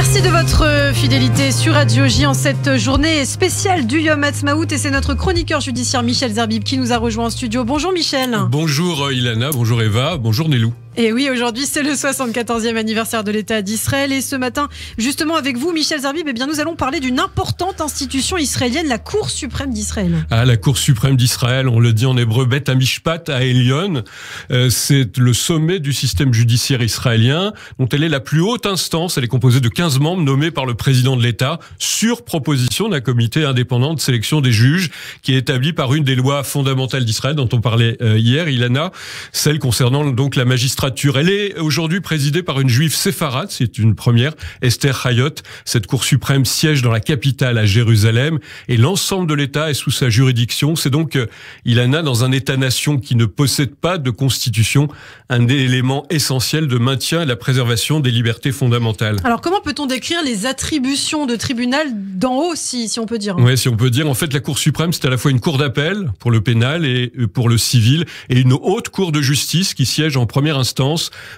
Merci de votre fidélité sur Radio J en cette journée spéciale du Yom Hatzmaout et c'est notre chroniqueur judiciaire Michel Zerbib qui nous a rejoint en studio. Bonjour Michel. Bonjour euh, Ilana, bonjour Eva, bonjour Nelou. Et oui, aujourd'hui, c'est le 74e anniversaire de l'État d'Israël. Et ce matin, justement, avec vous, Michel Zerbib, eh bien, nous allons parler d'une importante institution israélienne, la Cour suprême d'Israël. Ah, la Cour suprême d'Israël, on le dit en hébreu, Bet Amishpat à Elion. Euh, c'est le sommet du système judiciaire israélien, dont elle est la plus haute instance. Elle est composée de 15 membres nommés par le président de l'État sur proposition d'un comité indépendant de sélection des juges qui est établi par une des lois fondamentales d'Israël dont on parlait euh, hier, Ilana, celle concernant donc la magistrature elle est aujourd'hui présidée par une juive séfarade, c'est une première, Esther Hayot. Cette Cour suprême siège dans la capitale à Jérusalem et l'ensemble de l'État est sous sa juridiction. C'est donc euh, Ilana dans un État-nation qui ne possède pas de constitution, un élément essentiel de maintien et de la préservation des libertés fondamentales. Alors comment peut-on décrire les attributions de tribunal d'en haut, si, si on peut dire Oui, si on peut dire. En fait, la Cour suprême, c'est à la fois une cour d'appel pour le pénal et euh, pour le civil et une haute cour de justice qui siège en première instance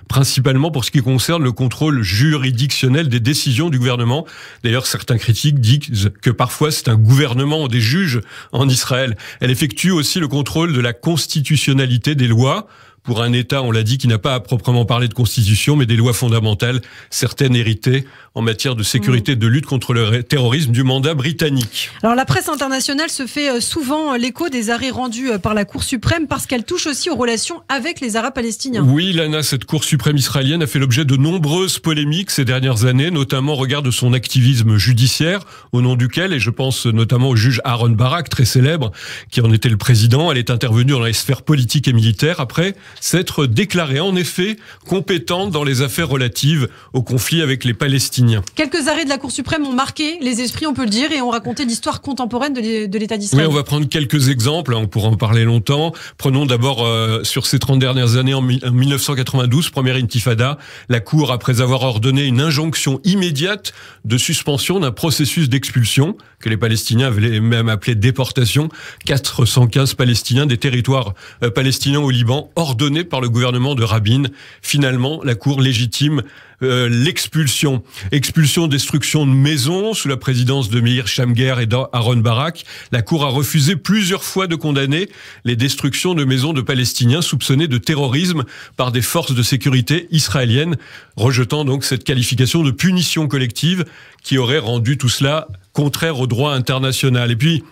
principalement pour ce qui concerne le contrôle juridictionnel des décisions du gouvernement. D'ailleurs, certains critiques disent que parfois c'est un gouvernement des juges en Israël. Elle effectue aussi le contrôle de la constitutionnalité des lois pour un État, on l'a dit, qui n'a pas à proprement parler de constitution, mais des lois fondamentales, certaines héritées en matière de sécurité, mm. de lutte contre le terrorisme du mandat britannique. Alors la presse internationale se fait euh, souvent euh, l'écho des arrêts rendus euh, par la Cour suprême parce qu'elle touche aussi aux relations avec les Arabes palestiniens. Oui, Lana, cette Cour suprême israélienne a fait l'objet de nombreuses polémiques ces dernières années, notamment au regard de son activisme judiciaire, au nom duquel, et je pense notamment au juge Aaron Barak, très célèbre, qui en était le président, elle est intervenue dans les sphères politiques et militaires après s'être déclarée en effet compétente dans les affaires relatives au conflit avec les Palestiniens. Quelques arrêts de la Cour suprême ont marqué les esprits, on peut le dire, et ont raconté l'histoire contemporaine de l'État d'Israël. Oui, on va prendre quelques exemples, on hein, pourra en parler longtemps. Prenons d'abord euh, sur ces 30 dernières années, en 1992, première intifada, la Cour, après avoir ordonné une injonction immédiate de suspension d'un processus d'expulsion, que les Palestiniens avaient même appelé déportation, 415 Palestiniens des territoires euh, palestiniens au Liban hors donnée par le gouvernement de Rabin. Finalement, la Cour légitime euh, l'expulsion. Expulsion, destruction de maisons sous la présidence de Meir Shamger et d'Aaron Barak. La Cour a refusé plusieurs fois de condamner les destructions de maisons de Palestiniens soupçonnés de terrorisme par des forces de sécurité israéliennes, rejetant donc cette qualification de punition collective qui aurait rendu tout cela contraire au droit international. Et puis,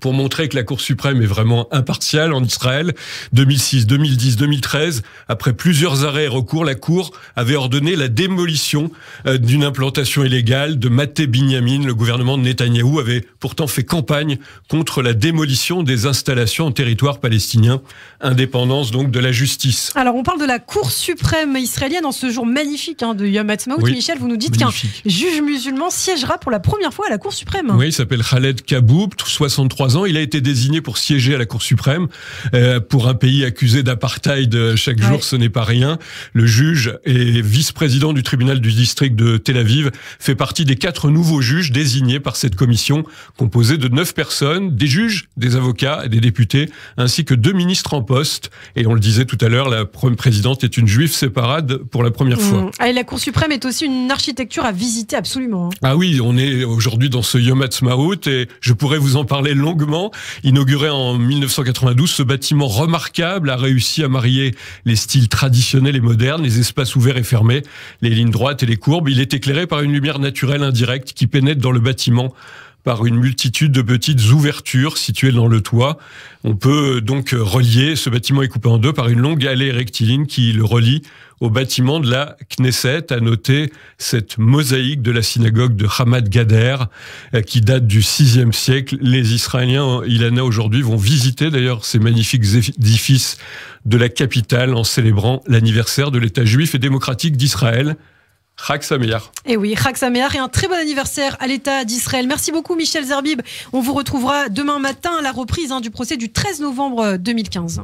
pour montrer que la Cour suprême est vraiment impartiale en Israël. 2006, 2010, 2013, après plusieurs arrêts et recours, la Cour avait ordonné la démolition euh, d'une implantation illégale de Maté Binyamin. Le gouvernement de Netanyahou avait pourtant fait campagne contre la démolition des installations en territoire palestinien. Indépendance donc de la justice. Alors on parle de la Cour suprême israélienne en ce jour magnifique hein, de Yom Ha'atzmaut. Michel, vous nous dites qu'un juge musulman siégera pour la première fois à la Cour suprême. Oui, il s'appelle Khaled Kaboub, 63 ans. Il a été désigné pour siéger à la Cour suprême. Euh, pour un pays accusé d'apartheid chaque jour, ce n'est pas rien. Le juge et vice-président du tribunal du district de Tel Aviv fait partie des quatre nouveaux juges désignés par cette commission, composée de neuf personnes, des juges, des avocats et des députés, ainsi que deux ministres en poste. Et on le disait tout à l'heure, la présidente est une juive séparade pour la première fois. Mmh. Ah, et la Cour suprême est aussi une architecture à visiter absolument. Hein. Ah oui, on est aujourd'hui dans ce Yom et je pourrais vous en parler longtemps longuement. Inauguré en 1992, ce bâtiment remarquable a réussi à marier les styles traditionnels et modernes, les espaces ouverts et fermés, les lignes droites et les courbes. Il est éclairé par une lumière naturelle indirecte qui pénètre dans le bâtiment par une multitude de petites ouvertures situées dans le toit. On peut donc relier, ce bâtiment est coupé en deux par une longue allée rectiligne qui le relie au bâtiment de la Knesset, à noter cette mosaïque de la synagogue de Hamad Gader euh, qui date du VIe siècle. Les Israéliens, il en a aujourd'hui, vont visiter d'ailleurs ces magnifiques édifices de la capitale en célébrant l'anniversaire de l'État juif et démocratique d'Israël. Chag Sameach. Et eh oui, Chag Sameach et un très bon anniversaire à l'État d'Israël. Merci beaucoup Michel Zerbib. On vous retrouvera demain matin à la reprise hein, du procès du 13 novembre 2015.